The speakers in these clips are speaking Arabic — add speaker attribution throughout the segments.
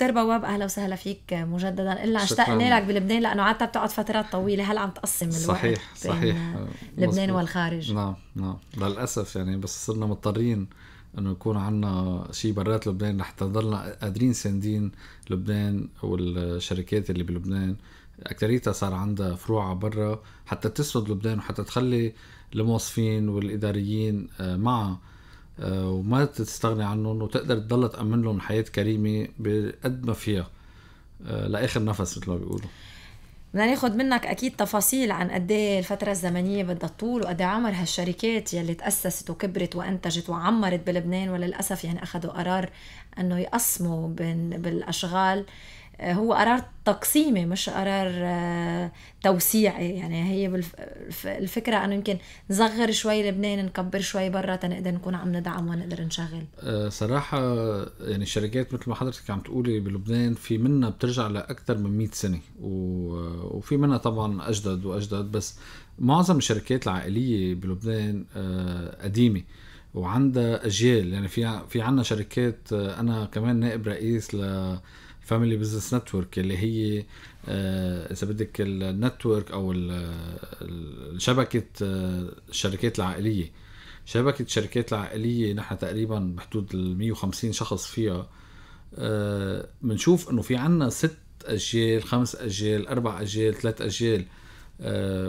Speaker 1: دكتور بواب اهلا وسهلا فيك مجددا الا اشتقنا لك بلبنان لانه عاده بتقعد فترات طويله هلا عم تقسم الوقت صحيح صحيح
Speaker 2: لبنان والخارج نعم نعم للاسف يعني بس صرنا مضطرين انه يكون عندنا شيء برات لبنان لحتى نضلنا قادرين ساندين لبنان والشركات اللي بلبنان اكثريتها صار عندها فروع برا حتى تسند لبنان وحتى تخلي الموظفين والاداريين آه، معها آه، وما تستغني عنهم وتقدر تضل تأمن لهم حياة كريمة بقد ما فيها آه، لآخر نفس مثل ما بيقولوا
Speaker 1: بدنا ناخذ منك اكيد تفاصيل عن قد إيه الفتره الزمنيه بدها تطول وقد إيه عمر هالشركات يلي تاسست وكبرت وانتجت وعمرت بلبنان وللاسف يعني اخذوا قرار انه يقسموا بين بالاشغال هو قرار تقسيمي مش قرار آه، توسيعي يعني هي الفكره انه يمكن نصغر شوي لبنان نكبر شوي برا تنقدر نكون عم ندعم ونقدر نشغل
Speaker 2: آه، صراحه يعني الشركات مثل ما حضرتك عم تقولي بلبنان في منها بترجع لاكثر من 100 سنه وفي منها طبعا اجدد واجدد بس معظم الشركات العائليه بلبنان آه، قديمه وعندها اجيال يعني في في عندنا شركات انا كمان نائب رئيس ل فاميلي بزنس نتورك اللي هي آه، اذا بدك النتورك او شبكه الشركات آه، العائليه شبكه الشركات العائليه نحن تقريبا بحدود ال 150 شخص فيها بنشوف آه، انه في عنا ست اجيال خمس اجيال اربع اجيال ثلاث اجيال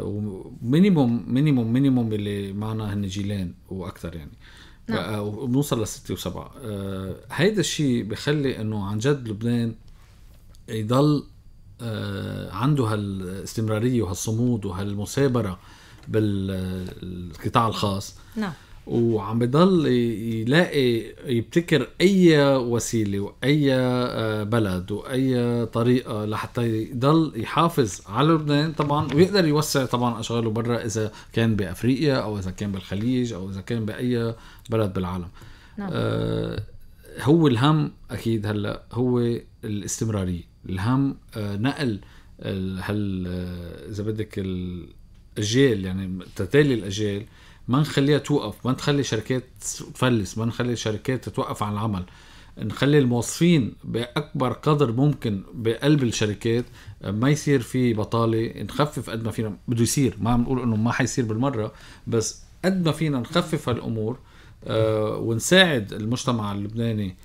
Speaker 2: ومينيموم مينيموم مينيموم اللي معنا هن جيلين واكثر يعني نعم. وبنوصل لستة وسبعة هيدا الشيء بخلي انه عن جد لبنان يضل آه، عنده هالاستمراريه وهالصمود وهالمثابره بالقطاع الخاص نعم وعم بضل يلاقي يبتكر اي وسيله واي آه، بلد واي طريقه لحتى يضل يحافظ على لبنان طبعا ويقدر يوسع طبعا اشغاله برا اذا كان بافريقيا او اذا كان بالخليج او اذا كان باي بلد بالعالم نعم. آه هو الهم اكيد هلا هو الاستمراريه الهم آه، نقل هال آه، اذا بدك الاجيال يعني تتالي الاجيال ما نخليها توقف ما نخلي شركات تفلس ما نخلي شركات تتوقف عن العمل نخلي الموظفين باكبر قدر ممكن بقلب الشركات آه، ما يصير في بطاله نخفف قد ما فينا بده يصير ما عم نقول انه ما حيصير بالمره بس قد ما فينا نخفف هالامور ونساعد المجتمع اللبناني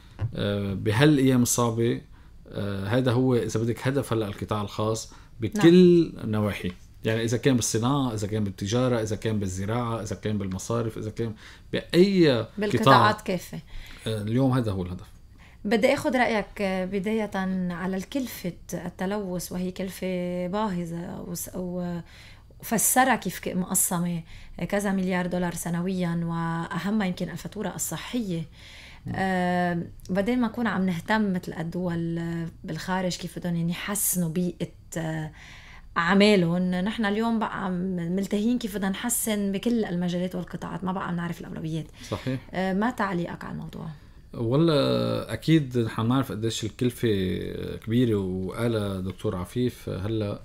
Speaker 2: بهالايام الصعبه آه، هذا هو اذا بدك هدف هلا القطاع الخاص بكل نعم. نواحي يعني اذا كان بالصناعه اذا كان بالتجاره اذا كان بالزراعه اذا كان بالمصارف اذا كان باي بالقطاعات كافه آه، اليوم هذا هو الهدف
Speaker 1: بدي اخذ رايك آه، بدايه على الكلفه التلوث وهي كلفه باهظه وفسرها كيف مقسمه كذا مليار دولار سنويا واهمها يمكن الفاتوره الصحيه آه بدل ما نكون عم نهتم مثل الدول آه، بالخارج كيف بدهم يعني يحسنوا بيئه اعمالهم آه، نحن اليوم بقى ملتهين كيف بدنا نحسن بكل المجالات والقطاعات ما بقى عم نعرف الاولويات صحيح آه ما تعليقك على الموضوع
Speaker 2: والله اكيد نحن نعرف قديش الكلفه كبيره وقال دكتور عفيف هلا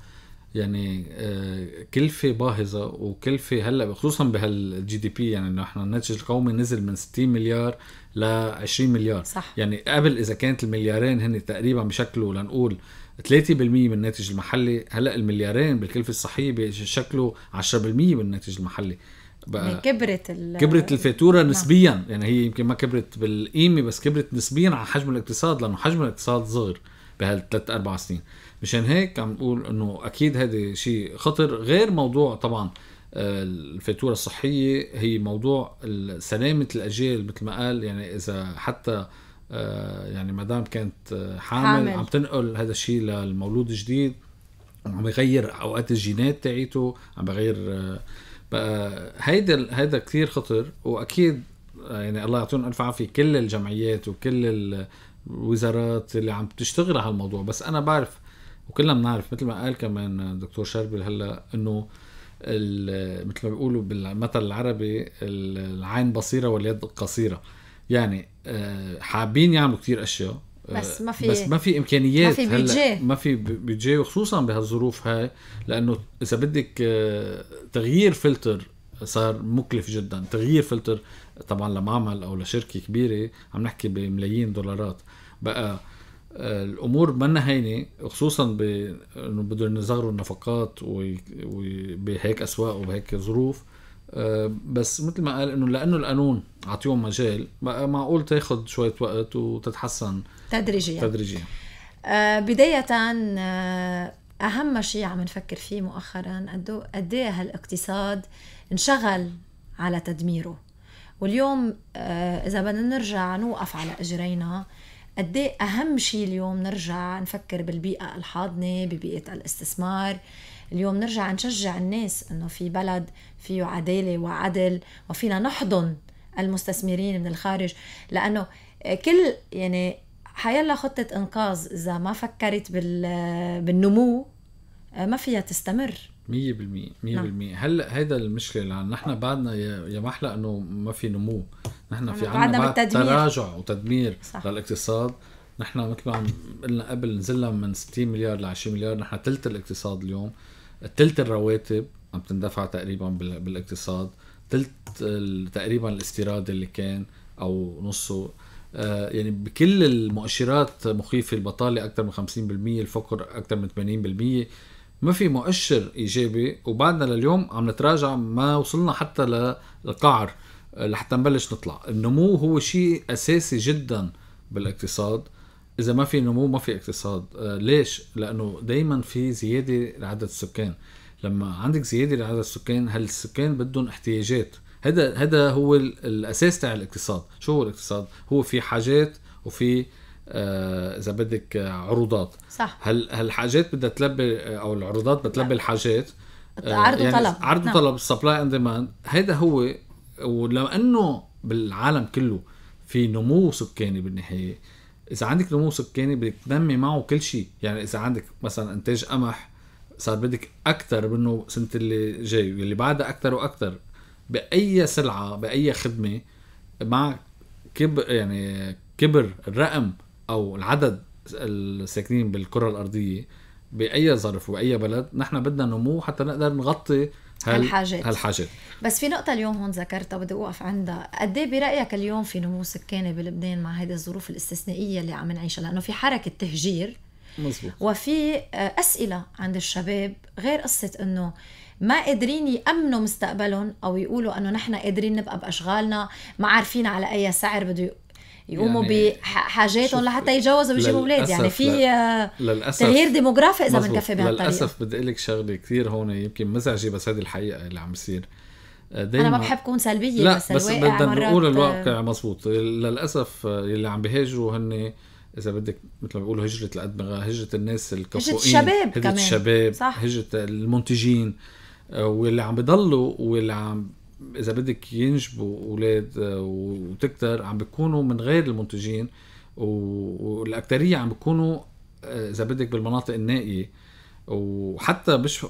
Speaker 2: يعني آه، كلفه باهظه وكلفه هلا خصوصا بهالجي دي بي يعني نحن الناتج القومي نزل من 60 مليار ل 20 مليار صح. يعني قبل اذا كانت المليارين هن تقريبا بشكله لنقول 3% من الناتج المحلي هلا المليارين بالكلفه الصحيه بشكله 10% من الناتج المحلي بقى يعني
Speaker 1: كبرت كبرت
Speaker 2: الفاتوره نعم. نسبيا نعم. يعني هي يمكن ما كبرت بالقيمه بس كبرت نسبيا على حجم الاقتصاد لانه حجم الاقتصاد صغر بهالثلاث اربع سنين مشان هيك عم نقول انه اكيد هذا شيء خطر غير موضوع طبعا الفاتوره الصحيه هي موضوع سلامه الاجيال مثل ما قال يعني اذا حتى آه، يعني مدام كانت آه، حامل, حامل. عم تنقل هذا الشيء للمولود الجديد عم يغير اوقات الجينات تاعيته عم بغير آه، بقى هيدا هيدا كثير خطر واكيد يعني الله يعطيهم الف عافيه كل الجمعيات وكل الوزارات اللي عم تشتغل على هالموضوع بس انا بعرف وكلنا بنعرف مثل ما قال كمان دكتور شربل هلا انه مثل ما بيقولوا بالمثل العربي العين بصيره واليد قصيره يعني آه، حابين يعملوا كثير اشياء آه، بس ما في بس ما في امكانيات ما في بيجي ما في بيجي وخصوصا بهالظروف هاي لانه اذا بدك آه، تغيير فلتر صار مكلف جدا تغيير فلتر طبعا لمعمل او لشركه كبيره عم نحكي بملايين دولارات بقى الامور منا هينه خصوصا انه بدهم يصغروا النفقات وبهيك اسواق وبهيك ظروف آه، بس مثل ما قال انه لانه القانون عطيهم مجال معقول تاخذ شويه وقت وتتحسن
Speaker 1: تدريجيا تدريجيا آه بدايه آه، اهم شيء عم نفكر فيه مؤخرا قد ايه هالاقتصاد انشغل على تدميره واليوم آه اذا بدنا نرجع نوقف على اجرينا قد إيه اهم شيء اليوم نرجع نفكر بالبيئه الحاضنه ببيئه الاستثمار اليوم نرجع نشجع الناس انه في بلد فيه عداله وعدل وفينا نحضن المستثمرين من الخارج لانه كل يعني حيلا خطة إنقاذ إذا ما فكرت بالنمو آه، ما فيها تستمر
Speaker 2: 100% 100% نعم. هلا هيدا المشكلة لأن نحن بعدنا يا محلى إنه ما في نمو نحن في عندنا تراجع وتدمير صح. للاقتصاد نحن مثل ما قلنا قبل نزلنا من 60 مليار ل 20 مليار نحن ثلث الاقتصاد اليوم ثلث الرواتب عم تندفع تقريبا بالاقتصاد ثلث تقريبا الاستيراد اللي كان او نصه آه، يعني بكل المؤشرات مخيفه البطاله اكثر من 50% الفقر اكثر من 80% ما في مؤشر ايجابي وبعدنا لليوم عم نتراجع ما وصلنا حتى للقعر آه، لحتى نبلش نطلع النمو هو شيء اساسي جدا بالاقتصاد اذا ما في نمو ما في اقتصاد آه، ليش لانه دائما في زياده لعدد السكان لما عندك زياده لعدد السكان هالسكان بدهم احتياجات هذا هذا هو الاساس تاع الاقتصاد شو هو الاقتصاد هو في حاجات وفي آه، اذا بدك عروضات صح هل هالحاجات بدها تلبي او العروضات بتلبي الحاجات عرض وطلب يعني عرض نعم. وطلب سبلاي اند ديماند هذا هو ولانه بالعالم كله في نمو سكاني بالنهايه اذا عندك نمو سكاني بدك تنمي معه كل شيء يعني اذا عندك مثلا انتاج قمح صار بدك اكثر منه سنه اللي جاي واللي بعدها اكثر واكثر باي سلعه باي خدمه مع كبر يعني كبر الرقم او العدد الساكنين بالكره الارضيه باي ظرف واي بلد نحن بدنا نمو حتى نقدر نغطي هالحاجات هالحاجات
Speaker 1: بس في نقطة اليوم هون ذكرتها بدي اوقف عندها، قد إيه برأيك اليوم في نمو سكاني بلبنان مع هذه الظروف الاستثنائية اللي عم نعيشها لأنه في حركة تهجير مزبوط. وفي آه، أسئلة عند الشباب غير قصة إنه ما قادرين يأمنوا مستقبلهم أو يقولوا إنه نحن قادرين نبقى بأشغالنا ما عارفين على أي سعر بده يقوموا يعني بحاجاتهم لحتى يتجوزوا ويجيبوا اولاد يعني في آه، تغيير ديموغرافي اذا بنكفي بهالطريقه للاسف
Speaker 2: بدي اقول لك شغله كثير هون يمكن مزعجه بس هذه الحقيقه اللي عم يصير آه، دايما انا ما بحب كون سلبيه لا بس, بس بدنا نقول آه، الواقع مزبوط للاسف اللي عم بيهاجروا هن اذا بدك مثل ما بيقولوا هجره الادمغه هجره الناس الكفؤين هجره الشباب هجره كمان. الشباب صح. هجره المنتجين واللي عم بضلوا واللي عم اذا بدك ينجبوا اولاد آه، وتكتر عم بيكونوا من غير المنتجين والاكثريه عم بيكونوا آه، اذا بدك بالمناطق النائيه وحتى مش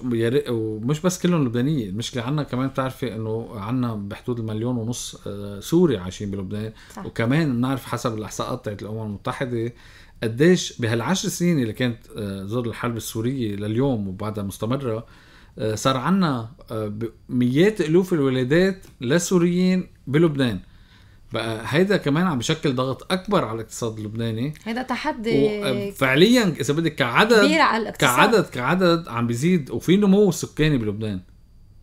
Speaker 2: ومش بس كلهم لبنانيه المشكله عندنا كمان بتعرفي انه عندنا بحدود المليون ونص آه، سوري عايشين بلبنان صح. وكمان بنعرف حسب الاحصاءات تاعت الامم المتحده قديش بهالعشر سنين اللي كانت زور الحرب السوريه لليوم وبعدها مستمره آه، صار عنا آه، ميات الوف الولادات لسوريين بلبنان بقى هيدا كمان عم بشكل ضغط اكبر على الاقتصاد اللبناني
Speaker 1: هيدا تحدي آه،
Speaker 2: فعليا اذا بدك كعدد كبير على الاقتصاد كعدد كعدد عم بيزيد وفي نمو سكاني بلبنان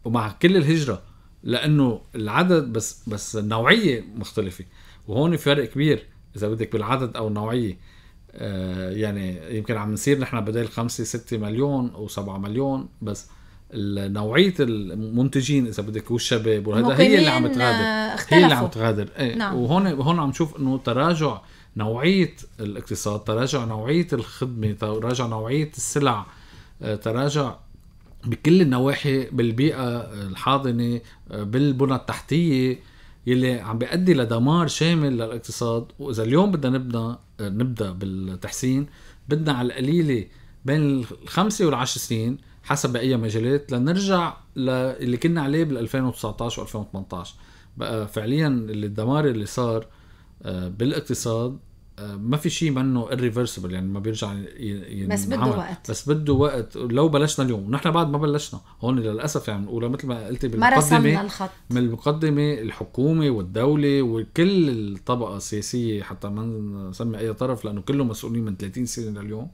Speaker 2: ومع كل الهجره لانه العدد بس بس النوعيه مختلفه وهون فرق كبير اذا بدك بالعدد او النوعيه يعني يمكن عم نصير نحن بدل خمسة ستة مليون و7 مليون بس نوعيه المنتجين اذا بدك والشباب وهذا هي اللي عم تغادر هي اللي عم تغادر ايه نعم. وهون هون عم نشوف انه تراجع نوعيه الاقتصاد تراجع نوعيه الخدمه تراجع نوعيه السلع آه، تراجع بكل النواحي بالبيئه الحاضنه آه، بالبنى التحتيه يلي عم بيؤدي لدمار شامل للاقتصاد واذا اليوم بدنا نبدا آه، نبدا بالتحسين بدنا على القليله بين الخمسه والعشر سنين حسب بقيه مجالات لنرجع للي كنا عليه بال 2019 و 2018 بقى فعليا الدمار اللي صار آه، بالاقتصاد آه، ما في شيء منه irreversible يعني ما بيرجع ينعمل بس بده وقت بس بده وقت لو بلشنا اليوم ونحن بعد ما بلشنا هون للاسف يعني نقول مثل ما قلتي بالمقدمه الخط من المقدمه الحكومه والدوله وكل الطبقه السياسيه حتى ما نسمي اي طرف لانه كلهم مسؤولين من 30 سنه لليوم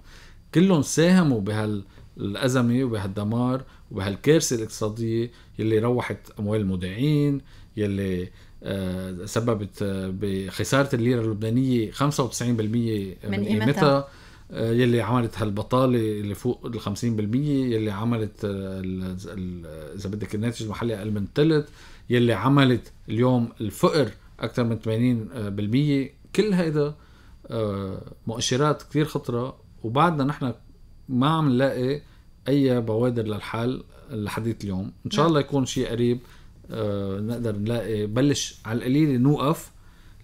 Speaker 2: كلهم ساهموا بهال الأزمة وبهالدمار وبهالكارثة الاقتصادية يلي روحت أموال المودعين يلي آه، سببت آه، بخسارة الليرة اللبنانية 95% من قيمتها آه، يلي عملت هالبطالة اللي فوق ال 50% يلي عملت إذا بدك الناتج المحلي أقل من ثلث يلي عملت اليوم الفقر أكثر من 80% كل هيدا مؤشرات كثير خطرة وبعدنا نحن ما عم نلاقي اي بوادر للحل لحديث اليوم ان شاء نعم. الله يكون شيء قريب آه نقدر نلاقي بلش على القليل نوقف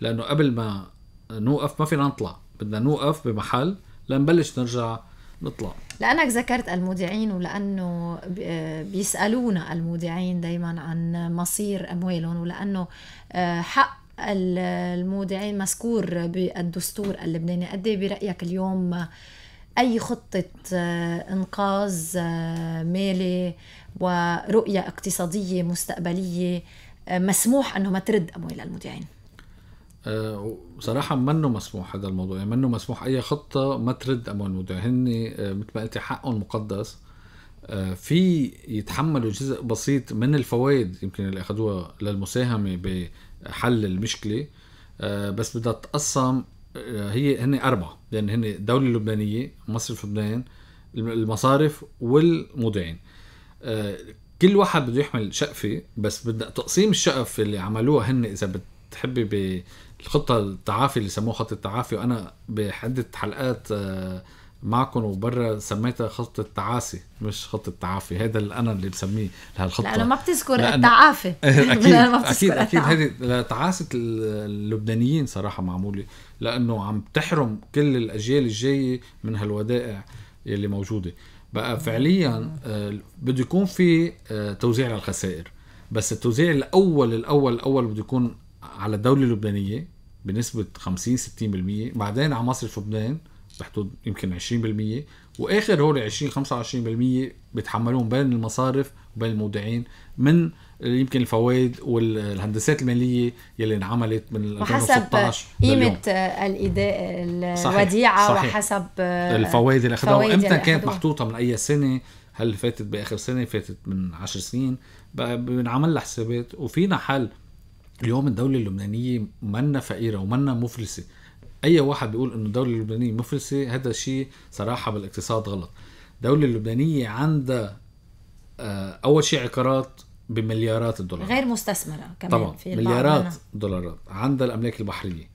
Speaker 2: لانه قبل ما نوقف ما فينا نطلع بدنا نوقف بمحل لنبلش نرجع نطلع
Speaker 1: لانك ذكرت المودعين ولانه آه، بيسالونا المودعين دائما عن مصير اموالهم ولانه آه، حق المودعين مذكور بالدستور اللبناني قد إيه برايك اليوم اي خطه آه، انقاذ آه، مالي ورؤيه اقتصاديه مستقبليه آه، مسموح انه ما ترد اموال المودعين
Speaker 2: صراحة منه مسموح هذا الموضوع يعني منه مسموح أي خطة ما ترد أموال المودعين هن مثل ما قلتي حقهم مقدس في يتحملوا جزء بسيط من الفوائد يمكن اللي أخذوها للمساهمة بحل المشكلة بس بدها تقسم هي هن اربعه لان هن الدوله اللبنانيه مصرف لبنان المصارف والمودعين آه، كل واحد بده يحمل شقفه بس بدنا تقسيم الشقف اللي عملوها هن اذا بتحبي بالخطه التعافي اللي سموها خط التعافي وانا بعده حلقات آه، معكم وبرا سميتها خطة التعاسي مش خطة تعافي هذا اللي انا اللي بسميه لهالخطة لانه ما بتذكر لأن... التعافي اكيد ما اكيد اكيد هذه تعاسة اللبنانيين صراحة معمولة لانه عم تحرم كل الاجيال الجاية من هالودائع اللي موجودة بقى فعليا آه، بده يكون في آه، توزيع للخسائر بس التوزيع الاول الاول الاول بده يكون على الدولة اللبنانية بنسبة 50 60% بعدين على مصرف لبنان بحدود يمكن 20% واخر هول 20 25% بيتحملون بين المصارف وبين المودعين من يمكن الفوائد والهندسات الماليه يلي انعملت من 2016 وحسب قيمه
Speaker 1: الاداء الوديعه صحيح. وحسب الفوائد اللي اخذوها وامتى كانت محطوطه
Speaker 2: من اي سنه هل فاتت باخر سنه فاتت من 10 سنين بنعمل لها حسابات وفينا حل اليوم الدوله اللبنانيه منا فقيره ومنا مفلسه اي واحد بيقول انه الدوله اللبنانيه مفلسه هذا شيء صراحه بالاقتصاد غلط الدوله اللبنانيه عندها آه، اول شيء عقارات بمليارات الدولارات
Speaker 1: غير مستثمره كمان طبعا في مليارات
Speaker 2: دولارات عندها الاملاك البحريه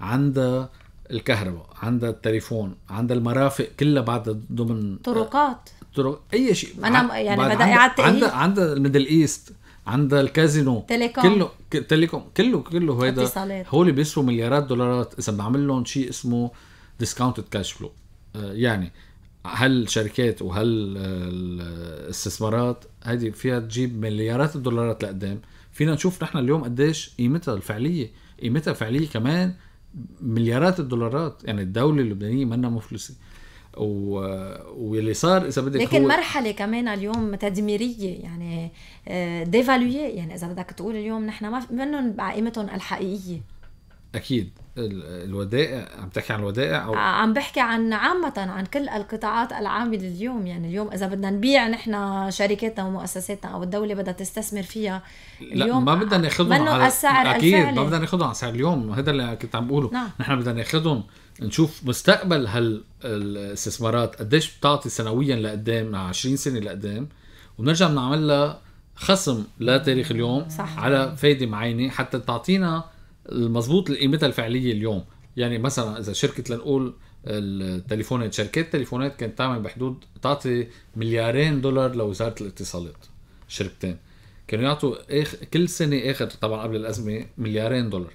Speaker 2: عندها الكهرباء عندها التليفون عندها المرافق كلها بعد ضمن آه،
Speaker 1: طرقات
Speaker 2: طرق اي شيء انا يعني بدا عندها عندها إيه؟ الميدل ايست عندها الكازينو تيليكوم كله تيليكوم كله كله هيدا هو اللي بيصرفوا مليارات دولارات اذا بعمل لهم شيء اسمه ديسكاونتد كاش فلو يعني هالشركات وهال آه، الاستثمارات هذه فيها تجيب مليارات الدولارات لقدام فينا نشوف نحن اليوم قديش قيمتها الفعليه قيمتها الفعليه كمان مليارات الدولارات يعني الدوله اللبنانيه منا مفلسه و... واللي صار اذا بدك لكن هو...
Speaker 1: مرحله كمان اليوم تدميريه يعني ديفالوية يعني اذا بدك تقول اليوم نحن ما منهم بقيمتهم الحقيقيه
Speaker 2: اكيد الودائع عم تحكي عن الودائع او عم
Speaker 1: بحكي عن عامه عن كل القطاعات العامله اليوم يعني اليوم اذا بدنا نبيع نحن شركاتنا ومؤسساتنا او الدوله بدها تستثمر فيها اليوم لا ما
Speaker 2: بدنا ناخذهم على السعر اكيد الفعلي. ما بدنا ناخذهم على سعر اليوم هذا اللي كنت عم بقوله نعم. نحن بدنا ناخذهم نشوف مستقبل هالاستثمارات قديش بتعطي سنويا لقدام 20 سنه لقدام ونرجع بنعمل لها خصم لتاريخ اليوم صح. على فايده معينه حتى تعطينا المضبوط لقيمتها الفعليه اليوم يعني مثلا اذا شركه لنقول التليفونات شركات التليفونات كانت تعمل بحدود تعطي مليارين دولار لوزاره الاتصالات شركتين كانوا يعطوا كل سنه اخر طبعا قبل الازمه مليارين دولار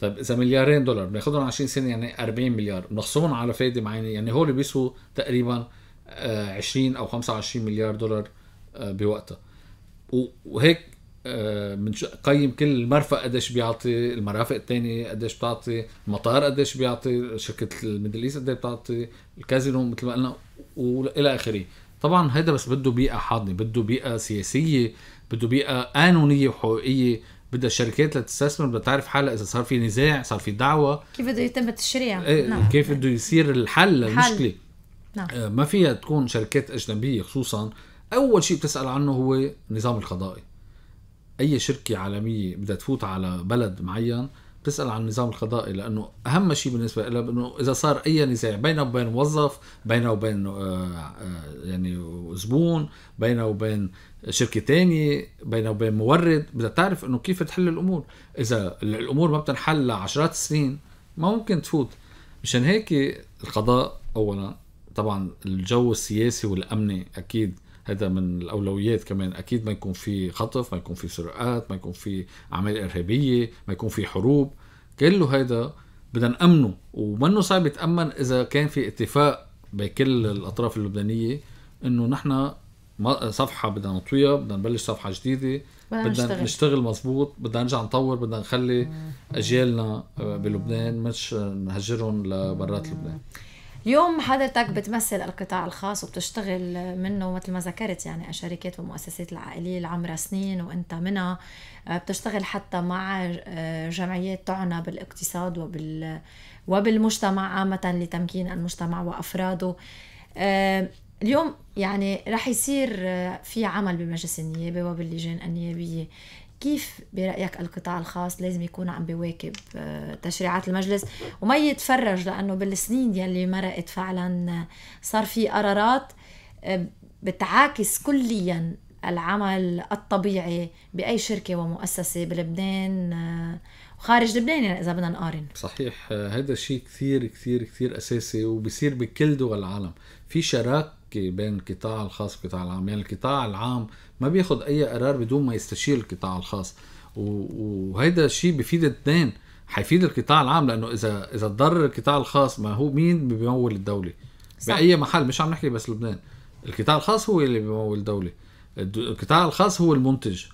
Speaker 2: طيب اذا مليارين دولار بناخذهم 20 سنه يعني 40 مليار بنخصمهم على فائده معينه يعني هول بيسوا تقريبا 20 آه، او 25 مليار دولار آه، بوقتها وهيك بنقيم آه، كل المرفق قديش بيعطي المرافق الثانية قديش بتعطي المطار قديش بيعطي شركة الميدل ايست قديش بتعطي الكازينو مثل ما قلنا والى اخره طبعا هيدا بس بده بيئة حاضنة بده بيئة سياسية بده بيئة قانونية وحقوقية بدها الشركات لتستثمر بدها تعرف حالها اذا صار في نزاع صار في دعوه
Speaker 1: كيف بده يتم التشريع إيه نعم.
Speaker 2: كيف بده يصير الحل للمشكله نعم. آه ما فيها تكون شركات اجنبيه خصوصا اول شيء بتسال عنه هو النظام القضائي اي شركه عالميه بدها تفوت على بلد معين بتسال عن النظام القضائي لانه اهم شيء بالنسبه لها انه اذا صار اي نزاع بينه وبين موظف بينه وبين آه آه يعني زبون بينه وبين شركه تانية بينه وبين مورد بدها تعرف انه كيف تحل الامور اذا الامور ما بتنحل لعشرات السنين ما ممكن تفوت مشان هيك القضاء اولا طبعا الجو السياسي والامني اكيد هذا من الاولويات كمان اكيد ما يكون في خطف ما يكون في سرقات ما يكون في اعمال ارهابيه ما يكون في حروب كله هيدا بدنا نامنه ومنه صعب يتامن اذا كان في اتفاق بكل الاطراف اللبنانيه انه نحن صفحه بدنا نطويها بدنا نبلش صفحه جديده بدنا نشتغل, نشتغل مزبوط بدنا نرجع نطور بدنا نخلي اجيالنا آه، بلبنان مش نهجرهم لبرات لبنان
Speaker 1: اليوم حضرتك بتمثل القطاع الخاص وبتشتغل منه مثل ما ذكرت يعني شركات ومؤسسات العائلية العمرة سنين وانت منها آه، بتشتغل حتى مع آه، جمعيات تعنى بالاقتصاد وبال وبالمجتمع عامة لتمكين المجتمع وأفراده اليوم يعني رح يصير آه، في عمل بمجلس النيابه وباللجان النيابيه كيف برايك القطاع الخاص لازم يكون عم بيواكب آه، تشريعات المجلس وما يتفرج لانه بالسنين يلي مرقت فعلا آه، صار في قرارات بتعاكس كليا العمل الطبيعي باي شركه ومؤسسه بلبنان وخارج لبنان يعني اذا بدنا نقارن
Speaker 2: صحيح هذا الشيء كثير كثير كثير اساسي وبصير بكل دول العالم في شراكه تحكي بين القطاع الخاص والقطاع العام يعني القطاع العام ما بياخد اي قرار بدون ما يستشير القطاع الخاص وهيدا الشيء بفيد الاثنين حيفيد القطاع العام لانه اذا اذا ضر القطاع الخاص ما هو مين بيمول الدوله صح. باي محل مش عم نحكي بس لبنان القطاع الخاص هو اللي بيمول الدوله القطاع الخاص هو المنتج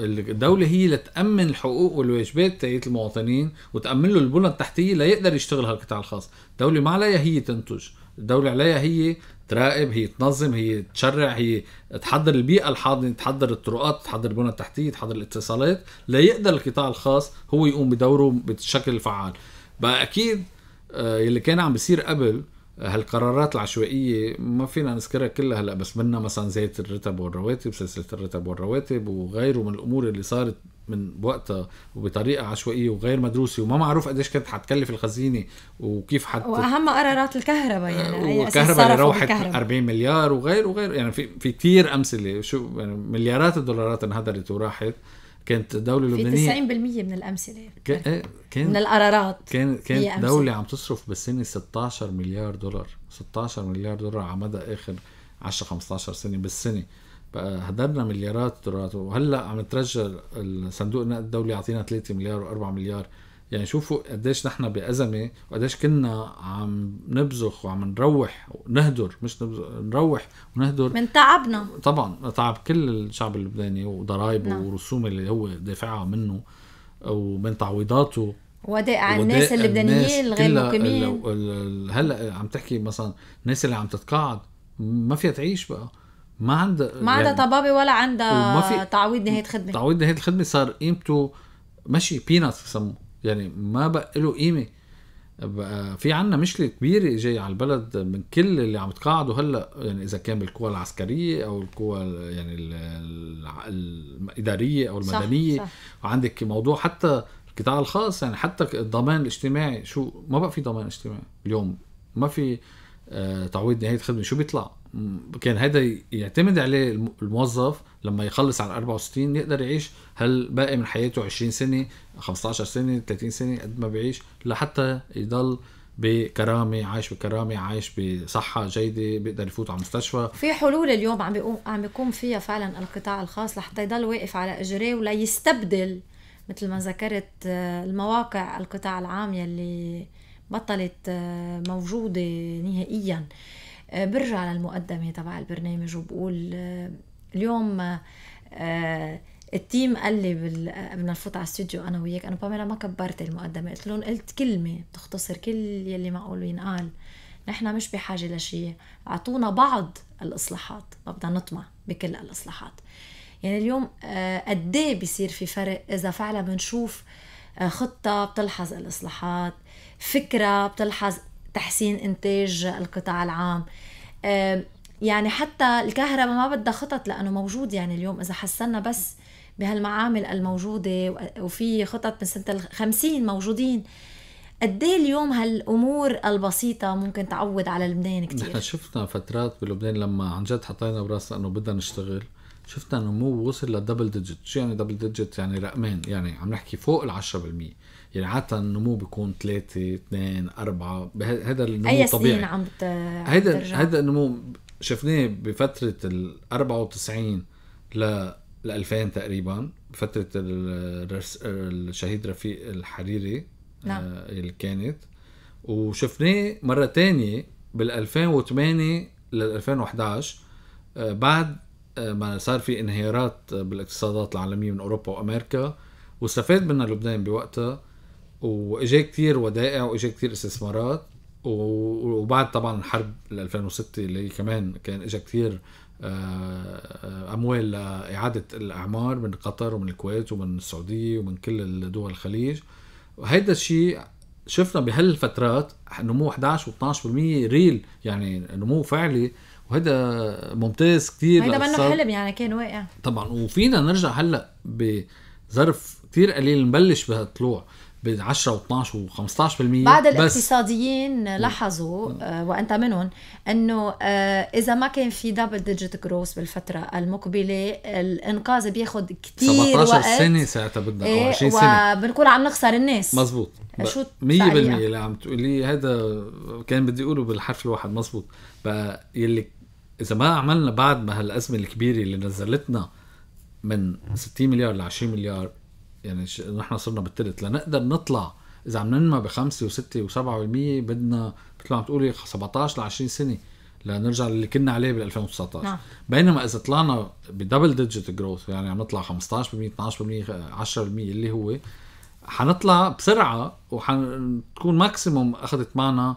Speaker 2: الدولة هي اللي تأمن الحقوق والواجبات تاعت المواطنين وتأمن له البنى التحتية ليقدر يشتغل هالقطاع الخاص، الدولة ما عليها هي تنتج، الدولة عليها هي تراقب هي تنظم هي تشرع هي تحضر البيئه الحاضنه تحضر الطرقات تحضر البنى التحتيه تحضر الاتصالات ليقدر القطاع الخاص هو يقوم بدوره بالشكل الفعال بقى اكيد آه، يلي كان عم بيصير قبل هالقرارات العشوائية ما فينا نذكرها كلها هلا بس منا مثلا زيادة الرتب والرواتب سلسلة الرتب والرواتب وغيره من الأمور اللي صارت من وقتها وبطريقة عشوائية وغير مدروسة وما معروف قديش كانت حتكلف الخزينة وكيف حت وأهم
Speaker 1: قرارات الكهرباء يعني والكهرباء اللي روحت 40
Speaker 2: مليار وغير وغير يعني في في كثير أمثلة شو يعني مليارات الدولارات انهدرت وراحت كانت الدولة اللبنانية
Speaker 1: في 90% من الأمثلة
Speaker 2: إيه، كان من القرارات كان كانت دولة عم تصرف بالسنة 16 مليار دولار 16 مليار دولار على مدى آخر 10 15 سنة بالسنة بقى هدرنا مليارات دولارات وهلا عم ترجى الصندوق النقد الدولي يعطينا 3 مليار و4 مليار يعني شوفوا قديش نحن بأزمة وقديش كنا عم نبزخ وعم نروح ونهدر مش نبزخ نروح ونهدر من تعبنا طبعا تعب كل الشعب اللبناني وضرايبه نعم. ورسومه اللي هو دافعها منه ومن تعويضاته
Speaker 1: ودائع الناس اللبنانيين الغير مقيمين
Speaker 2: هلا عم تحكي مثلا الناس اللي عم تتقاعد ما فيها تعيش بقى ما عندها ما عندها يعني
Speaker 1: طبابه ولا عندها تعويض نهايه خدمه
Speaker 2: تعويض نهايه الخدمه صار قيمته ماشي بيناتس بسموه يعني ما بقى له قيمه بقى في عنا مشكله كبيره جايه على البلد من كل اللي عم تقاعدوا هلا يعني اذا كان بالقوى العسكريه او القوى يعني الاداريه او المدنيه صح صح. وعندك موضوع حتى القطاع الخاص يعني حتى الضمان الاجتماعي شو ما بقى في ضمان اجتماعي اليوم ما في آه، تعويض نهايه خدمه شو بيطلع كان هذا يعتمد عليه الموظف لما يخلص على 64 يقدر يعيش هل باقي من حياته 20 سنه 15 سنه 30 سنه قد ما بيعيش لحتى يضل بكرامه عايش بكرامه عايش بصحه جيده بيقدر يفوت على مستشفى في
Speaker 1: حلول اليوم عم بيقوم عم بيقوم فيها فعلا القطاع الخاص لحتى يضل واقف على اجريه ولا يستبدل مثل ما ذكرت آه، المواقع القطاع العام يلي بطلت آه، موجوده نهائيا آه، برجع للمقدمة تبع البرنامج وبقول آه، اليوم آه، التيم قال لي بدنا نفوت على الاستوديو انا وياك انا باميلا ما كبرت المقدمه قلت لهم قلت كلمه بتختصر كل يلي معقول ينقال نحن مش بحاجه لشيء اعطونا بعض الاصلاحات ما بدنا نطمع بكل الاصلاحات يعني اليوم قد ايه بصير في فرق اذا فعلا بنشوف خطه بتلحظ الاصلاحات فكره بتلحظ تحسين انتاج القطاع العام يعني حتى الكهرباء ما بدها خطط لانه موجود يعني اليوم اذا حسنا بس بهالمعامل الموجودة وفي خطط من سنة 50 موجودين قد إيه اليوم هالامور البسيطه ممكن تعوض على لبنان كثير نحن
Speaker 2: شفنا فترات بلبنان لما عن جد حطينا براسنا انه بدنا نشتغل شفنا نمو وصل لدبل ديجيت شو يعني دبل ديجيت يعني رقمين يعني عم نحكي فوق ال 10% يعني عادة النمو بيكون ثلاثة اثنين أربعة هذا النمو أي طبيعي سنين
Speaker 1: عم هذا هذا
Speaker 2: النمو شفناه بفترة ال 94 ل 2000 تقريبا بفترة الشهيد رفيق الحريري آه، نعم. آه اللي كانت وشفناه مرة تانية بال 2008 لل 2011 آه، بعد آه، ما صار في انهيارات بالاقتصادات العالمية من أوروبا وأمريكا واستفاد منها لبنان بوقتها واجا كتير ودائع واجا كتير استثمارات وبعد طبعا الحرب ال 2006 اللي كمان كان اجا كثير آه، آه، اموال لاعاده الاعمار من قطر ومن الكويت ومن السعوديه ومن كل دول الخليج وهيدا الشيء شفنا بهالفترات نمو 11 و12% ريل يعني نمو فعلي وهذا ممتاز كثير هيدا منه حلم
Speaker 1: يعني كان واقع
Speaker 2: طبعا وفينا نرجع هلا بظرف كثير قليل نبلش بهالطلوع ب 10 و12 و15% بعض
Speaker 1: الاقتصاديين لاحظوا آه، وانت منهم انه آه، اذا ما كان في دبل ديجيت جروث بالفتره المقبله الانقاذ بياخذ
Speaker 2: كثير وقت 17 سنه ساعتها بدنا او 20 إيه، سنه
Speaker 1: وبنكون عم نخسر الناس مزبوط شو 100% اللي عم
Speaker 2: تقولي هذا كان بدي اقوله بالحرف الواحد مزبوط بقى يلي اذا ما عملنا بعد ما هالازمه الكبيره اللي نزلتنا من 60 مليار ل 20 مليار يعني نحن صرنا بالثلث لنقدر نطلع اذا عم ننمى بخمسه وسته وسبعه بالمية بدنا مثل ما عم تقولي 17 ل 20 سنه لنرجع للي كنا عليه بال 2019 نعم. بينما اذا طلعنا بدبل ديجيت جروث يعني عم نطلع 15% 12% 10% اللي هو حنطلع بسرعه وحتكون ماكسيموم اخذت معنا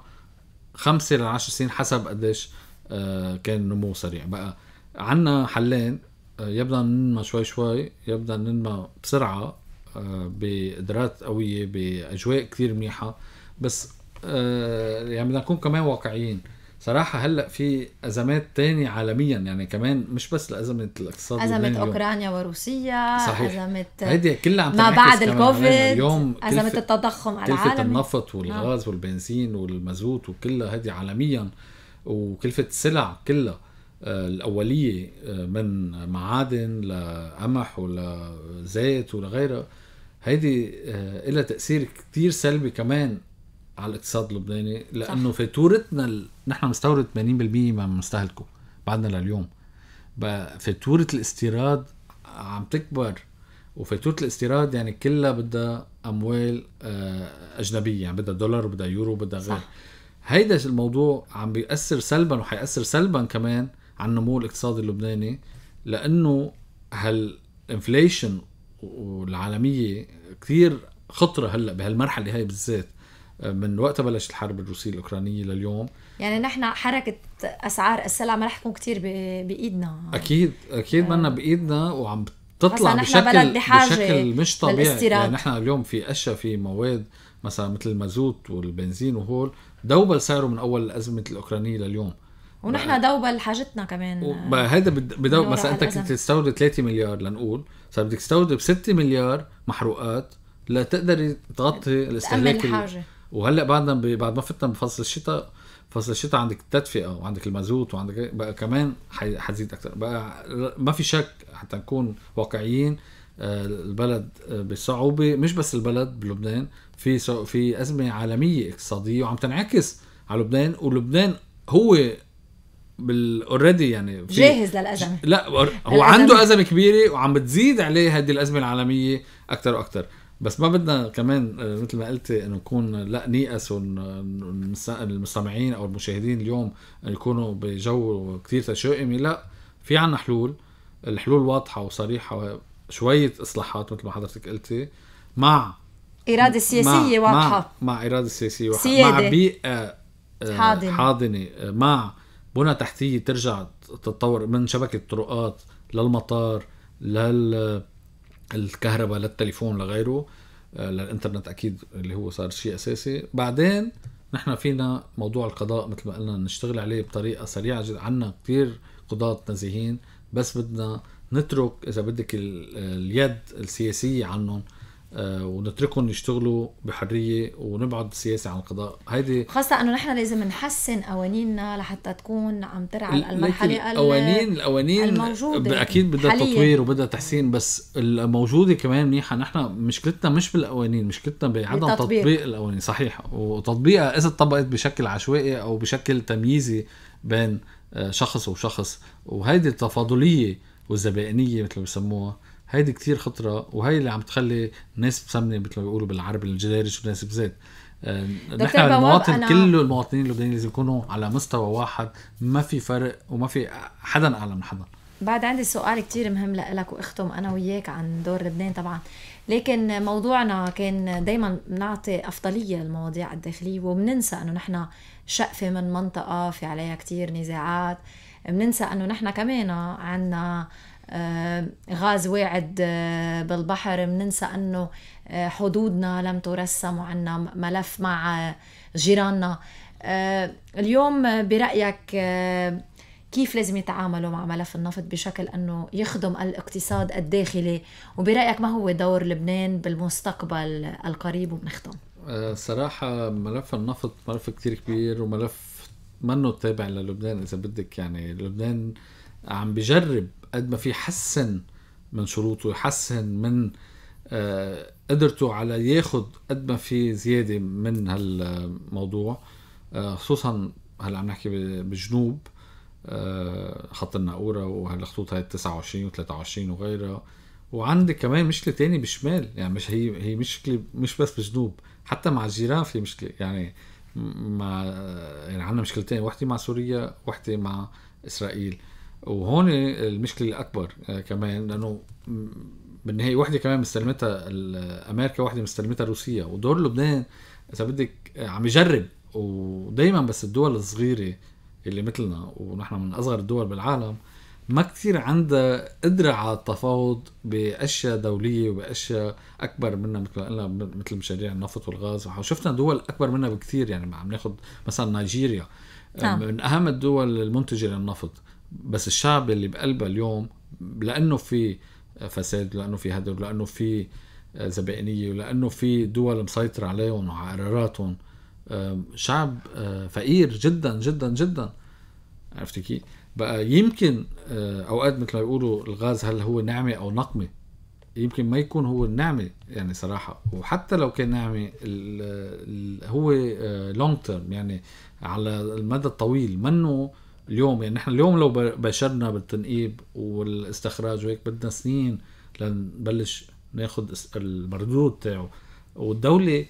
Speaker 2: خمسة ل 10 سنين حسب قديش آه، كان نمو سريع بقى عندنا حلين آه، يبدا ننمى شوي شوي يبدا ننمى بسرعه بقدرات قويه باجواء كثير منيحه بس آه، يعني بدنا نكون كمان واقعيين صراحه هلا في ازمات تانية عالميا يعني كمان مش بس الازمه الاقتصاد ازمه اوكرانيا
Speaker 1: وروسيا صحيح ازمه هيدي كلها عم ما بعد الكوفيد اليوم ازمه التضخم العالمي كلفه النفط
Speaker 2: نعم. والغاز والبنزين والمازوت وكلها هيدي عالميا وكلفه السلع كلها آه، الاوليه آه، من معادن لقمح ولزيت ولغيرها هيدي آه، لها تاثير كتير سلبي كمان على الاقتصاد اللبناني لانه فاتورتنا ال... نحن بنستورد 80% ما بنستهلكه بعدنا لليوم بقى فاتوره الاستيراد عم تكبر وفاتوره الاستيراد يعني كلها بدها اموال آه، اجنبيه يعني بدها دولار وبدها يورو وبدها غير هيدا الموضوع عم بيأثر سلبا وحيأثر سلبا كمان على النمو الاقتصادي اللبناني لانه هالانفليشن والعالميه كثير خطره هلا بهالمرحله هاي بالذات من وقت بلشت الحرب الروسيه الاوكرانيه لليوم
Speaker 1: يعني نحن حركه اسعار السلع ما رح تكون كثير بايدنا
Speaker 2: اكيد اكيد منا آه. بايدنا وعم تطلع بشكل بشكل مش طبيعي يعني نحن اليوم في اشياء في مواد مثلا مثل المازوت والبنزين وهول دوبل سعره من اول ازمه الاوكرانيه لليوم
Speaker 1: ونحن آه. دوبل حاجتنا كمان
Speaker 2: ما هذا بدو مثلا انت كنت تستورد 3 مليار لنقول صار بدك تستورد ب 6 مليار محروقات لتقدري تغطي الاستهلاك الحاجه وهلا بعدنا بعد ما فتنا بفصل الشتاء فصل الشتاء عندك التدفئه وعندك المازوت وعندك بقى كمان حتزيد اكثر بقى ما في شك حتى نكون واقعيين آه، البلد آه، بصعوبه مش بس البلد بلبنان في في ازمه عالميه اقتصاديه وعم تنعكس على لبنان ولبنان هو بالاوريدي يعني في جاهز للازمه لا هو الأزمة. عنده ازمه كبيره وعم بتزيد عليه هذه الازمه العالميه اكثر واكثر بس ما بدنا كمان آه، مثل ما قلتي انه نكون لا نيأس المستمعين او المشاهدين اليوم يكونوا بجو كثير تشائمي لا في عنا حلول الحلول واضحه وصريحه شويه اصلاحات مثل ما حضرتك قلتي مع
Speaker 1: اراده سياسيه واضحه مع,
Speaker 2: مع اراده سياسيه واضحه مع بيئه آه، حاضنه حاضنه مع بنى تحتيه ترجع تتطور من شبكه طرقات للمطار لل الكهرباء للتليفون لغيره آه، للانترنت اكيد اللي هو صار شيء اساسي بعدين نحن فينا موضوع القضاء مثل ما قلنا نشتغل عليه بطريقه سريعه جدا عندنا كثير قضاة نزيهين بس بدنا نترك اذا بدك اليد السياسيه عنهم آه، ونتركهم يشتغلوا بحريه ونبعد سياسه عن القضاء هيدي
Speaker 1: خاصه انه نحن لازم نحسن قوانيننا لحتى تكون عم ترعى المرحله القوانين
Speaker 2: القوانين الموجوده اكيد بدها تطوير وبدها تحسين بس الموجوده كمان منيحه نحن مشكلتنا مش بالقوانين مشكلتنا بعدم تطبيق القوانين صحيح وتطبيقها اذا طبقت بشكل عشوائي او بشكل تمييزي بين آه، شخص وشخص وهيدي التفاضليه والزبائنيه مثل ما بسموها هيدي كتير خطرة وهي اللي عم تخلي ناس مسمنة مثل ما بيقولوا بالعربي الجداري شو ناس بزيت آه، نحن المواطن أنا... كل المواطنين اللبنانيين لازم يكونوا على مستوى واحد ما في فرق وما في حدا اعلى من حدا
Speaker 1: بعد عندي سؤال كتير مهم لك واختم انا وياك عن دور لبنان طبعا لكن موضوعنا كان دائما بنعطي افضليه للمواضيع الداخليه وبننسى انه نحن شقفه من منطقه في عليها كتير نزاعات بننسى انه نحن كمان عندنا آه، غاز واعد آه، بالبحر مننسى انه آه، حدودنا لم ترسم وعنا ملف مع جيراننا اليوم برأيك كيف لازم يتعاملوا مع ملف النفط بشكل انه يخدم الاقتصاد الداخلي وبرايك ما هو دور لبنان بالمستقبل القريب وبنختم
Speaker 2: صراحة ملف النفط ملف كتير كبير وملف منه تابع للبنان إذا بدك يعني لبنان عم بجرب قد ما في يحسن من شروطه يحسن من آه، قدرته على ياخد قد ما في زياده من هالموضوع آه، خصوصا هلا عم نحكي بالجنوب آه، خط الناقورة وهالخطوط هاي 29 و23 وغيرها وعندك كمان مشكلة تانية بالشمال يعني مش هي هي مشكلة مش بس بالجنوب حتى مع الجيران في مشكلة يعني مع يعني عندنا مشكلتين وحدة مع سوريا وحدة مع إسرائيل وهون المشكله الاكبر آه، كمان لانه بالنهايه وحده كمان مستلمتها امريكا وحده مستلمتها روسيا ودور لبنان اذا بدك آه، عم يجرب ودائما بس الدول الصغيره اللي مثلنا ونحن من اصغر الدول بالعالم ما كثير عندها قدرة على التفاوض بأشياء دولية وبأشياء أكبر منا مثل قلنا مثل مشاريع النفط والغاز وشفنا دول أكبر منا بكثير يعني عم ناخذ مثلا نيجيريا آه، نعم. من أهم الدول المنتجة للنفط بس الشعب اللي بقلبها اليوم لانه في فساد لانه في هدر لانه في زبائنيه ولانه في دول مسيطره عليهم وعلى قراراتهم شعب آه، فقير جدا جدا جدا عرفت كيف؟ بقى يمكن آه، اوقات مثل ما بيقولوا الغاز هل هو نعمه او نقمه يمكن ما يكون هو النعمه يعني صراحه وحتى لو كان نعمه هو لونج آه، تيرم يعني على المدى الطويل منه اليوم يعني نحن اليوم لو بشرنا بالتنقيب والاستخراج وهيك بدنا سنين لنبلش ناخذ المردود تاعه والدوله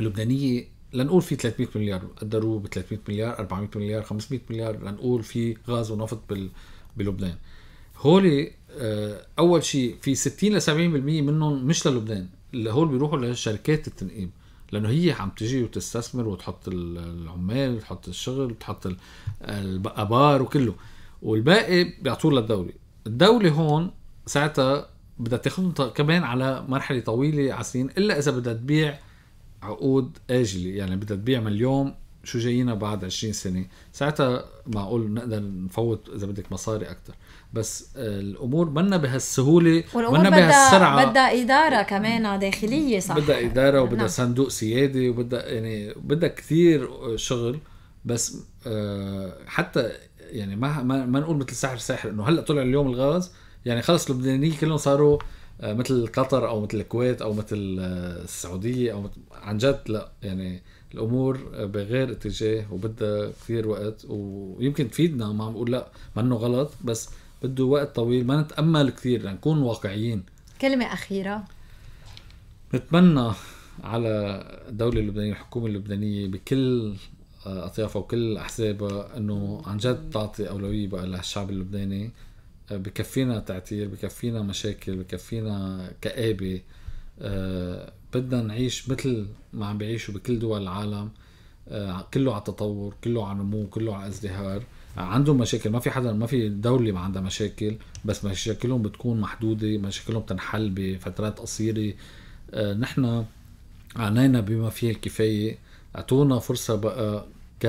Speaker 2: اللبنانيه لنقول في 300 مليار قدروه ب 300 مليار 400 مليار 500 مليار لنقول في غاز ونفط بال... بلبنان هول آه، اول شيء في 60 ل 70% منهم مش للبنان هول بيروحوا لشركات التنقيب لانه هي عم تجي وتستثمر وتحط العمال وتحط الشغل وتحط الابار وكله والباقي بيعطوه للدوله الدوله هون ساعتها بدها تاخذهم كمان على مرحله طويله عسين الا اذا بدها تبيع عقود اجله يعني بدها تبيع من اليوم شو جايينا بعد 20 سنه ساعتها معقول نقدر نفوت اذا بدك مصاري اكثر بس آه، الامور منا بهالسهوله منا بهالسرعه
Speaker 1: بدها اداره كمان داخليه صح بدها
Speaker 2: اداره وبدها نعم. صندوق سيادي وبدها يعني بدها كثير آه، شغل بس آه، حتى يعني ما ما نقول مثل سحر ساحر انه هلا طلع اليوم الغاز يعني خلص اللبنانيين كلهم صاروا مثل قطر او مثل الكويت او مثل السعوديه او عن جد لا يعني الامور بغير اتجاه وبدها كثير وقت ويمكن تفيدنا ما عم بقول لا منه غلط بس بده وقت طويل ما نتامل كثير لنكون واقعيين
Speaker 1: كلمه اخيره
Speaker 2: نتمنى على الدوله اللبنانيه الحكومه اللبنانيه بكل اطيافها وكل احزابها انه عن جد تعطي اولويه بقى للشعب اللبناني بكفينا تعتير بكفينا مشاكل بكفينا كابه بدنا نعيش مثل ما عم بيعيشوا بكل دول العالم آه، كله على التطور كله على نمو كله على ازدهار عندهم مشاكل ما في حدا ما في دولة ما عندها مشاكل بس مشاكلهم بتكون محدودة مشاكلهم بتنحل بفترات قصيرة آه، نحن عانينا بما فيه الكفاية اعطونا فرصة بقى ك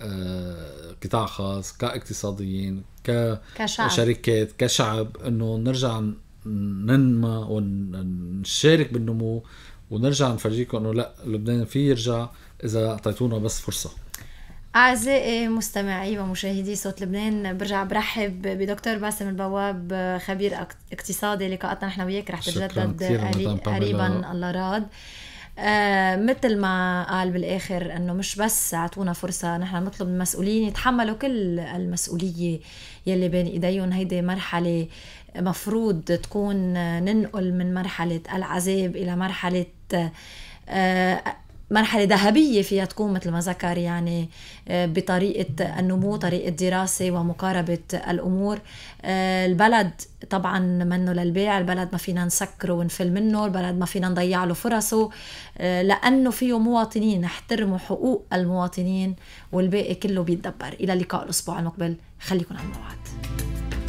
Speaker 2: آه، قطاع خاص كاقتصاديين كشعب. كشركات كشعب انه نرجع ننمى ونشارك بالنمو ونرجع نفرجيكم انه لا لبنان في يرجع اذا اعطيتونا بس فرصه
Speaker 1: أعزائي مستمعي ومشاهدي صوت لبنان برجع برحب بدكتور باسم البواب خبير اقتصادي لقاءاتنا نحن وياك رح تتجدد قريبا الله راد آه مثل ما قال بالاخر انه مش بس اعطونا فرصه نحن بنطلب من المسؤولين يتحملوا كل المسؤوليه يلي بين ايديهم هيدي مرحله مفروض تكون ننقل من مرحلة العذاب إلى مرحلة آه، مرحلة ذهبية فيها تكون مثل ما ذكر يعني آه، بطريقة النمو طريقة دراسة ومقاربة الأمور آه، البلد طبعا منه للبيع البلد ما فينا نسكره ونفل منه البلد ما فينا نضيع له فرصه لأنه فيه مواطنين نحترموا حقوق المواطنين والباقي كله بيتدبر إلى اللقاء الأسبوع المقبل خليكن على الموعد